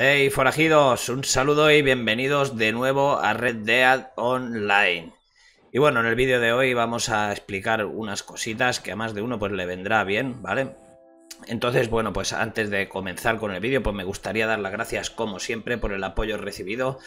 Hey forajidos, un saludo y bienvenidos de nuevo a Red Dead Online. Y bueno, en el vídeo de hoy vamos a explicar unas cositas que a más de uno pues le vendrá bien, ¿vale? Entonces, bueno, pues antes de comenzar con el vídeo, pues me gustaría dar las gracias, como siempre, por el apoyo recibido,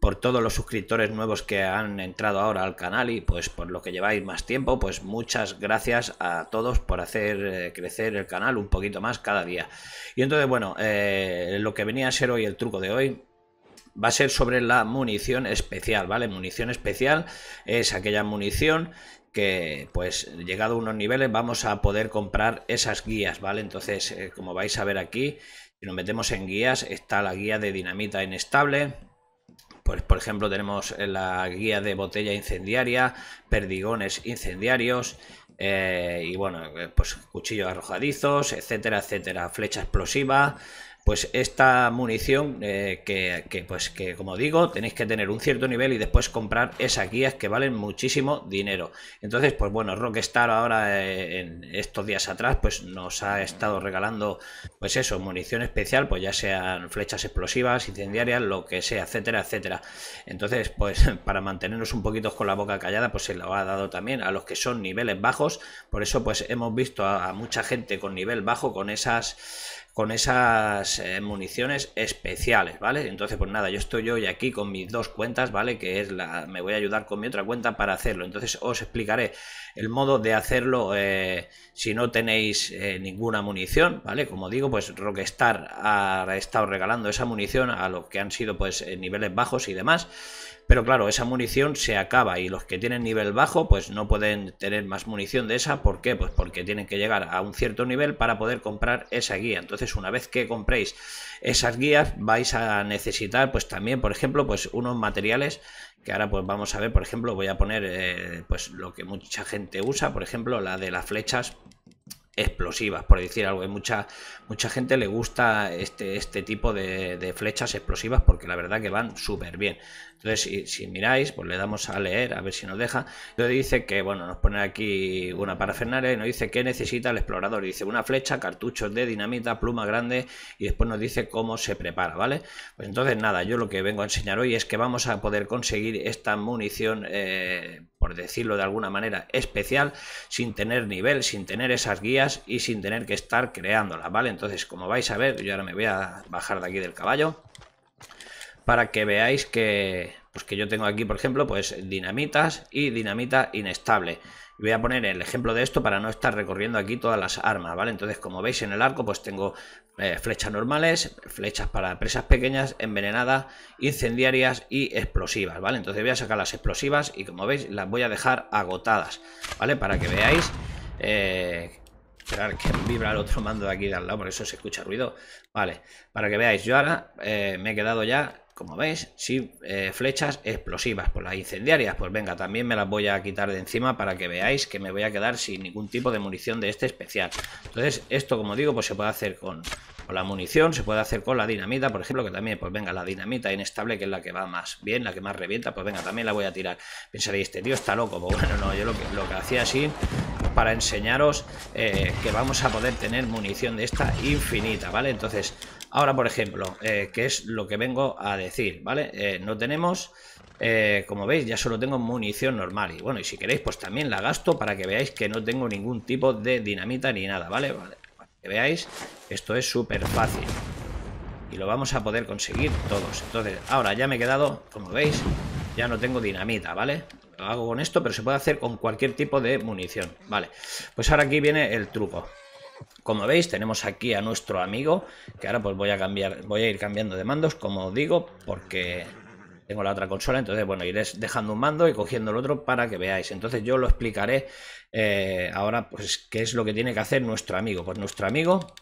por todos los suscriptores nuevos que han entrado ahora al canal y pues por lo que lleváis más tiempo, pues muchas gracias a todos por hacer eh, crecer el canal un poquito más cada día. Y entonces, bueno, eh, lo que venía a ser hoy el truco de hoy, va a ser sobre la munición especial, ¿vale? Munición especial es aquella munición que pues llegado a unos niveles vamos a poder comprar esas guías, ¿vale? Entonces, eh, como vais a ver aquí, si nos metemos en guías, está la guía de dinamita inestable, pues por ejemplo tenemos eh, la guía de botella incendiaria, perdigones incendiarios, eh, y bueno, pues cuchillos arrojadizos, etcétera, etcétera, flecha explosiva, pues esta munición eh, que, pues que como digo tenéis que tener un cierto nivel y después comprar esas guías que valen muchísimo dinero entonces pues bueno Rockstar ahora eh, en estos días atrás pues nos ha estado regalando pues eso munición especial pues ya sean flechas explosivas incendiarias lo que sea etcétera etcétera entonces pues para mantenernos un poquito con la boca callada pues se lo ha dado también a los que son niveles bajos por eso pues hemos visto a mucha gente con nivel bajo con esas con esas eh, municiones especiales, ¿vale? Entonces, pues nada, yo estoy hoy aquí con mis dos cuentas, ¿vale? Que es la... me voy a ayudar con mi otra cuenta para hacerlo. Entonces, os explicaré el modo de hacerlo eh, si no tenéis eh, ninguna munición, ¿vale? Como digo, pues Rockstar ha estado regalando esa munición a los que han sido, pues, niveles bajos y demás. Pero claro, esa munición se acaba y los que tienen nivel bajo pues no pueden tener más munición de esa. ¿Por qué? Pues porque tienen que llegar a un cierto nivel para poder comprar esa guía. Entonces una vez que compréis esas guías vais a necesitar pues también por ejemplo pues unos materiales que ahora pues vamos a ver por ejemplo voy a poner eh, pues lo que mucha gente usa por ejemplo la de las flechas explosivas, por decir algo. que mucha, mucha gente le gusta este, este tipo de, de, flechas explosivas porque la verdad que van súper bien. Entonces, si, miráis, pues le damos a leer, a ver si nos deja. Entonces dice que, bueno, nos pone aquí una parafernalia y nos dice qué necesita el explorador. dice una flecha, cartuchos de dinamita, pluma grande y después nos dice cómo se prepara, ¿vale? Pues entonces, nada, yo lo que vengo a enseñar hoy es que vamos a poder conseguir esta munición, eh, por decirlo de alguna manera, especial, sin tener nivel, sin tener esas guías y sin tener que estar creándolas, ¿vale? Entonces, como vais a ver, yo ahora me voy a bajar de aquí del caballo para que veáis que, pues que yo tengo aquí, por ejemplo, pues dinamitas y dinamita inestable. Voy a poner el ejemplo de esto para no estar recorriendo aquí todas las armas, ¿vale? Entonces, como veis en el arco, pues tengo eh, flechas normales, flechas para presas pequeñas, envenenadas, incendiarias y explosivas, ¿vale? Entonces voy a sacar las explosivas y como veis las voy a dejar agotadas, ¿vale? Para que veáis... Eh, esperar que vibra el otro mando de aquí de al lado, por eso se escucha ruido. Vale, para que veáis, yo ahora eh, me he quedado ya como veis, sí, eh, flechas explosivas. Por pues las incendiarias, pues venga, también me las voy a quitar de encima para que veáis que me voy a quedar sin ningún tipo de munición de este especial. Entonces, esto, como digo, pues se puede hacer con, la munición, se puede hacer con la dinamita, por ejemplo, que también, pues venga, la dinamita inestable, que es la que va más bien, la que más revienta, pues venga, también la voy a tirar. Pensaréis, este tío está loco, pues bueno, no, yo lo que, lo que hacía así para enseñaros eh, que vamos a poder tener munición de esta infinita, ¿vale? Entonces, Ahora, por ejemplo, ¿qué eh, que es lo que vengo a decir, ¿vale? Eh, no tenemos, eh, como veis, ya solo tengo munición normal. Y bueno, y si queréis, pues también la gasto para que veáis que no tengo ningún tipo de dinamita ni nada, ¿vale? vale para que veáis, esto es súper fácil. Y lo vamos a poder conseguir todos. Entonces, ahora ya me he quedado, como veis, ya no tengo dinamita, ¿vale? Lo hago con esto, pero se puede hacer con cualquier tipo de munición, ¿vale? Pues ahora aquí viene el truco. Como veis, tenemos aquí a nuestro amigo, que ahora pues voy a cambiar, voy a ir cambiando de mandos, como digo, porque tengo la otra consola, entonces bueno, iré dejando un mando y cogiendo el otro para que veáis. Entonces yo lo explicaré eh, ahora pues qué es lo que tiene que hacer nuestro amigo. Pues nuestro amigo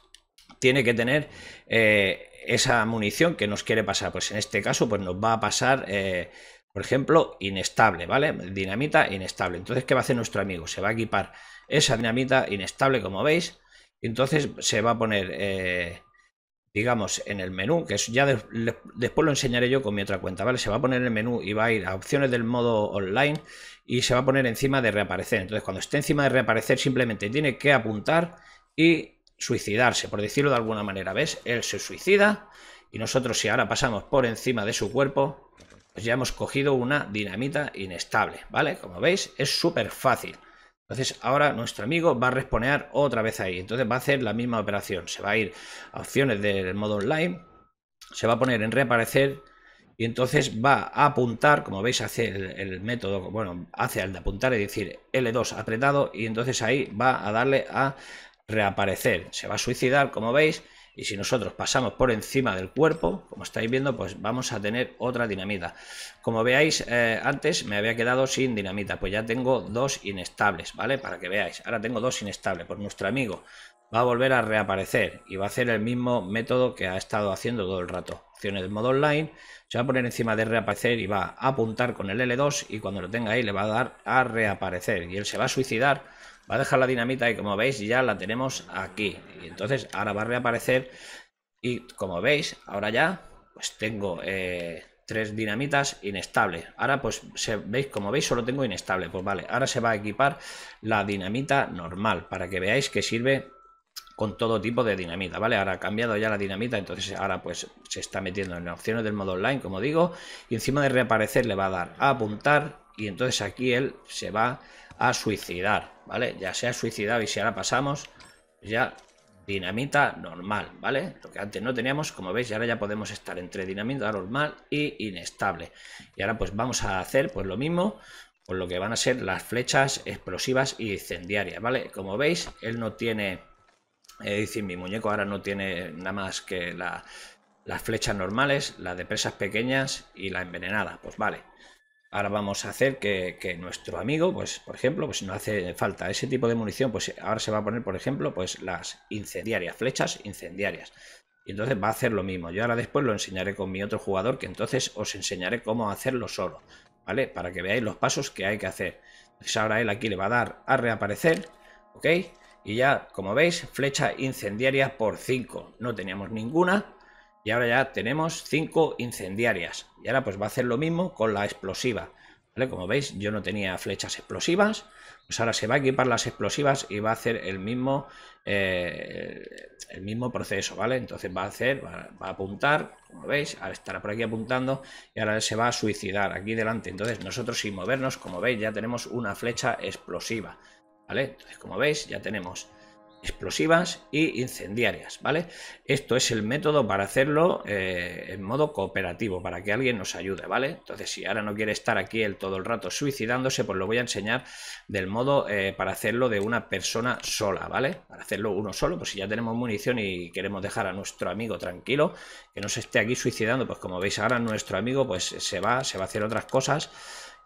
tiene que tener eh, esa munición que nos quiere pasar. Pues en este caso pues nos va a pasar... Eh, por ejemplo, inestable, ¿vale? Dinamita inestable. Entonces, ¿qué va a hacer nuestro amigo? Se va a equipar esa dinamita inestable, como veis, entonces se va a poner, eh, digamos, en el menú, que ya después lo enseñaré yo con mi otra cuenta, ¿vale? Se va a poner en el menú y va a ir a opciones del modo online y se va a poner encima de reaparecer. Entonces cuando esté encima de reaparecer simplemente tiene que apuntar y suicidarse, por decirlo de alguna manera, ¿ves? Él se suicida y nosotros si ahora pasamos por encima de su cuerpo, pues ya hemos cogido una dinamita inestable, ¿vale? Como veis, es súper fácil. Entonces ahora nuestro amigo va a responder otra vez ahí. Entonces va a hacer la misma operación. Se va a ir a opciones del modo online. Se va a poner en reaparecer. Y entonces va a apuntar, como veis hace el, el método, bueno, hace al de apuntar, es decir, L2 apretado. Y entonces ahí va a darle a reaparecer. Se va a suicidar, como veis. Y si nosotros pasamos por encima del cuerpo, como estáis viendo, pues vamos a tener otra dinamita. Como veáis, eh, antes me había quedado sin dinamita, pues ya tengo dos inestables, ¿vale? Para que veáis, ahora tengo dos inestables, pues nuestro amigo va a volver a reaparecer y va a hacer el mismo método que ha estado haciendo todo el rato. Opciones de modo online, se va a poner encima de reaparecer y va a apuntar con el L2 y cuando lo tenga ahí le va a dar a reaparecer y él se va a suicidar va a dejar la dinamita y como veis ya la tenemos aquí. Y entonces ahora va a reaparecer y como veis ahora ya pues tengo eh, tres dinamitas inestables. Ahora pues se, veis como veis solo tengo inestable. Pues vale, ahora se va a equipar la dinamita normal para que veáis que sirve con todo tipo de dinamita, ¿vale? Ahora ha cambiado ya la dinamita, entonces ahora pues se está metiendo en opciones del modo online, como digo, y encima de reaparecer le va a dar a apuntar y entonces aquí él se va a a suicidar, ¿vale? Ya se ha suicidado y si ahora pasamos, pues ya dinamita normal, ¿vale? Lo que antes no teníamos, como veis, ahora ya podemos estar entre dinamita normal y inestable. Y ahora pues vamos a hacer pues lo mismo con lo que van a ser las flechas explosivas y incendiarias, ¿vale? Como veis, él no tiene, eh, es decir, mi muñeco ahora no tiene nada más que las flechas normales, las de presas pequeñas y la envenenada, pues vale. Ahora vamos a hacer que, nuestro amigo, pues, por ejemplo, pues no hace falta ese tipo de munición, pues ahora se va a poner, por ejemplo, pues las incendiarias, flechas incendiarias. Y entonces va a hacer lo mismo. Yo ahora después lo enseñaré con mi otro jugador, que entonces os enseñaré cómo hacerlo solo, ¿vale? Para que veáis los pasos que hay que hacer. Entonces pues ahora él aquí le va a dar a reaparecer, ¿ok? Y ya, como veis, flecha incendiaria por 5. No teníamos ninguna, y ahora ya tenemos cinco incendiarias. Y ahora pues va a hacer lo mismo con la explosiva. ¿Vale? Como veis, yo no tenía flechas explosivas. Pues ahora se va a equipar las explosivas y va a hacer el mismo, eh, el mismo proceso, ¿vale? Entonces va a hacer, va, a apuntar, como veis, ahora estará por aquí apuntando y ahora se va a suicidar aquí delante. Entonces nosotros sin movernos, como veis, ya tenemos una flecha explosiva, ¿vale? Entonces como veis, ya tenemos explosivas y incendiarias, ¿vale? Esto es el método para hacerlo eh, en modo cooperativo, para que alguien nos ayude, ¿vale? Entonces, si ahora no quiere estar aquí el todo el rato suicidándose, pues lo voy a enseñar del modo eh, para hacerlo de una persona sola, ¿vale? Para hacerlo uno solo, pues si ya tenemos munición y queremos dejar a nuestro amigo tranquilo, que no se esté aquí suicidando, pues como veis ahora nuestro amigo pues se va, se va a hacer otras cosas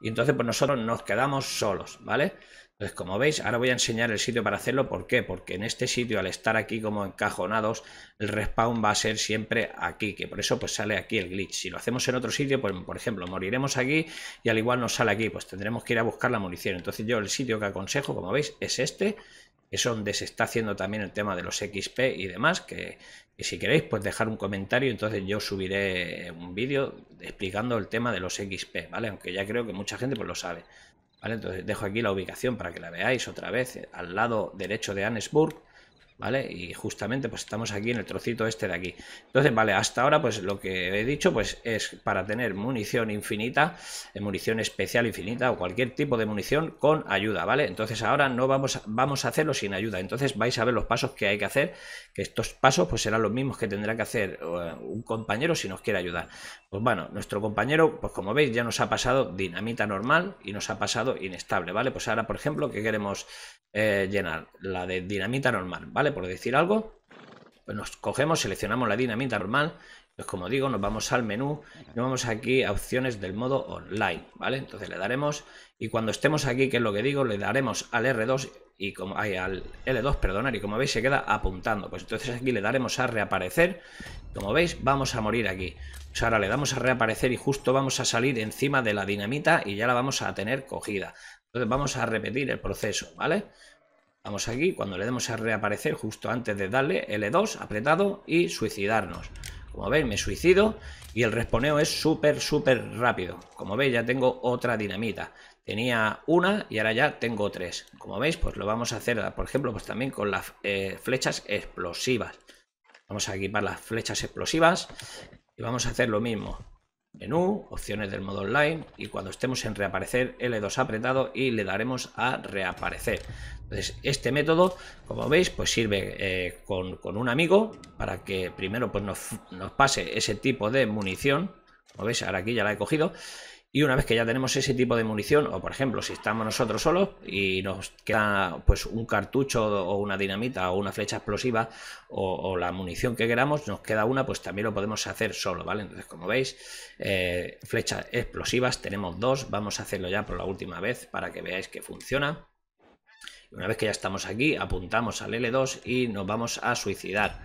y entonces pues nosotros nos quedamos solos, ¿vale? Pues como veis, ahora voy a enseñar el sitio para hacerlo. ¿Por qué? Porque en este sitio, al estar aquí como encajonados, el respawn va a ser siempre aquí, que por eso pues sale aquí el glitch. Si lo hacemos en otro sitio, pues por ejemplo, moriremos aquí y al igual nos sale aquí, pues tendremos que ir a buscar la munición. Entonces yo el sitio que aconsejo, como veis, es este, es donde se está haciendo también el tema de los XP y demás, que, si queréis pues dejar un comentario, entonces yo subiré un vídeo explicando el tema de los XP, ¿vale? Aunque ya creo que mucha gente pues lo sabe. Vale, entonces dejo aquí la ubicación para que la veáis otra vez, eh, al lado derecho de Annesburg, ¿vale? Y justamente pues estamos aquí en el trocito este de aquí. Entonces, vale, hasta ahora pues lo que he dicho pues es para tener munición infinita, eh, munición especial infinita o cualquier tipo de munición con ayuda, ¿vale? Entonces ahora no vamos a, vamos a hacerlo sin ayuda, entonces vais a ver los pasos que hay que hacer, que estos pasos pues serán los mismos que tendrá que hacer eh, un compañero si nos quiere ayudar. Pues bueno, nuestro compañero, pues como veis ya nos ha pasado dinamita normal y nos ha pasado inestable, ¿vale? Pues ahora, por ejemplo, que queremos eh, llenar la de dinamita normal, ¿vale? Por decir algo. Pues nos cogemos, seleccionamos la dinamita normal. Pues como digo, nos vamos al menú, nos vamos aquí a opciones del modo online, ¿vale? Entonces le daremos y cuando estemos aquí, que es lo que digo, le daremos al R2 y como hay al L2, perdonar, y como veis se queda apuntando. Pues entonces aquí le daremos a reaparecer. Como veis, vamos a morir aquí. Pues ahora le damos a reaparecer y justo vamos a salir encima de la dinamita y ya la vamos a tener cogida. Entonces vamos a repetir el proceso, ¿vale? Vamos aquí, cuando le demos a reaparecer justo antes de darle L2, apretado y suicidarnos. Como veis, me suicido y el responeo es súper, súper rápido. Como veis, ya tengo otra dinamita. Tenía una y ahora ya tengo tres. Como veis, pues lo vamos a hacer, por ejemplo, pues también con las eh, flechas explosivas. Vamos a equipar las flechas explosivas y vamos a hacer lo mismo menú, opciones del modo online y cuando estemos en reaparecer L2 apretado y le daremos a reaparecer. Entonces este método, como veis, pues sirve eh, con, un amigo para que primero pues nos, nos pase ese tipo de munición. Como veis, ahora aquí ya la he cogido y una vez que ya tenemos ese tipo de munición, o por ejemplo, si estamos nosotros solos y nos queda pues un cartucho o una dinamita o una flecha explosiva o, la munición que queramos, nos queda una, pues también lo podemos hacer solo, ¿vale? Entonces, como veis, eh, flechas explosivas, tenemos dos, vamos a hacerlo ya por la última vez para que veáis que funciona. Una vez que ya estamos aquí, apuntamos al L2 y nos vamos a suicidar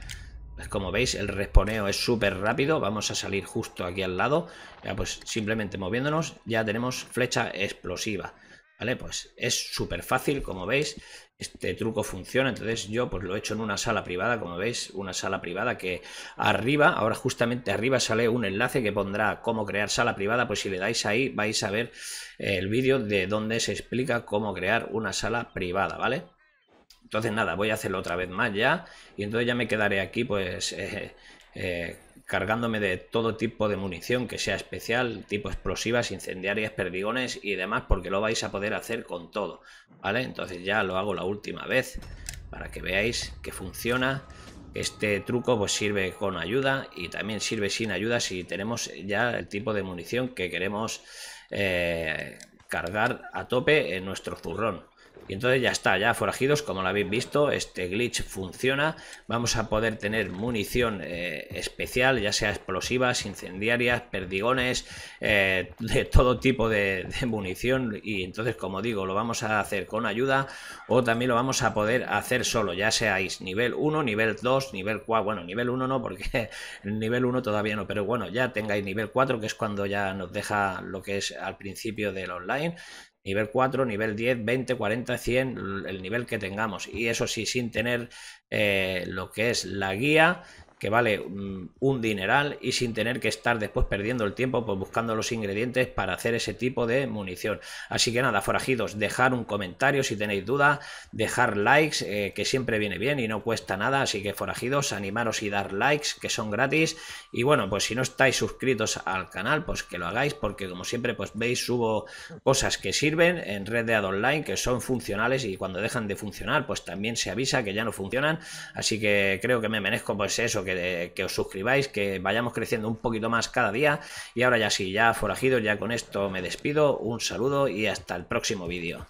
como veis, el responeo es súper rápido. Vamos a salir justo aquí al lado. Ya pues simplemente moviéndonos ya tenemos flecha explosiva. ¿Vale? Pues es súper fácil, como veis. Este truco funciona. Entonces yo pues lo he hecho en una sala privada, como veis. Una sala privada que arriba, ahora justamente arriba sale un enlace que pondrá cómo crear sala privada. Pues si le dais ahí vais a ver el vídeo de donde se explica cómo crear una sala privada, ¿vale? Entonces, nada, voy a hacerlo otra vez más ya. Y entonces ya me quedaré aquí, pues, eh, eh, cargándome de todo tipo de munición que sea especial, tipo explosivas, incendiarias, perdigones y demás, porque lo vais a poder hacer con todo. ¿Vale? Entonces ya lo hago la última vez para que veáis que funciona. Este truco pues sirve con ayuda y también sirve sin ayuda si tenemos ya el tipo de munición que queremos eh, cargar a tope en nuestro zurrón. Y entonces ya está, ya forajidos, como lo habéis visto, este glitch funciona. Vamos a poder tener munición eh, especial, ya sea explosivas, incendiarias, perdigones, eh, de todo tipo de, de, munición. Y entonces, como digo, lo vamos a hacer con ayuda o también lo vamos a poder hacer solo, ya seáis nivel 1, nivel 2, nivel 4. Bueno, nivel 1 no, porque el nivel 1 todavía no, pero bueno, ya tengáis nivel 4, que es cuando ya nos deja lo que es al principio del online nivel 4, nivel 10, 20, 40, 100, el nivel que tengamos. Y eso sí, sin tener eh, lo que es la guía que vale mm, un dineral y sin tener que estar después perdiendo el tiempo pues, buscando los ingredientes para hacer ese tipo de munición. Así que nada, forajidos, dejar un comentario si tenéis duda, dejar likes, eh, que siempre viene bien y no cuesta nada, así que forajidos, animaros y dar likes, que son gratis. Y bueno, pues si no estáis suscritos al canal, pues que lo hagáis, porque como siempre, pues veis, subo cosas que sirven en Red de Online, que son funcionales y cuando dejan de funcionar, pues también se avisa que ya no funcionan. Así que creo que me merezco pues eso, que que, os suscribáis, que vayamos creciendo un poquito más cada día. Y ahora ya sí, ya forajido, ya con esto me despido. Un saludo y hasta el próximo vídeo.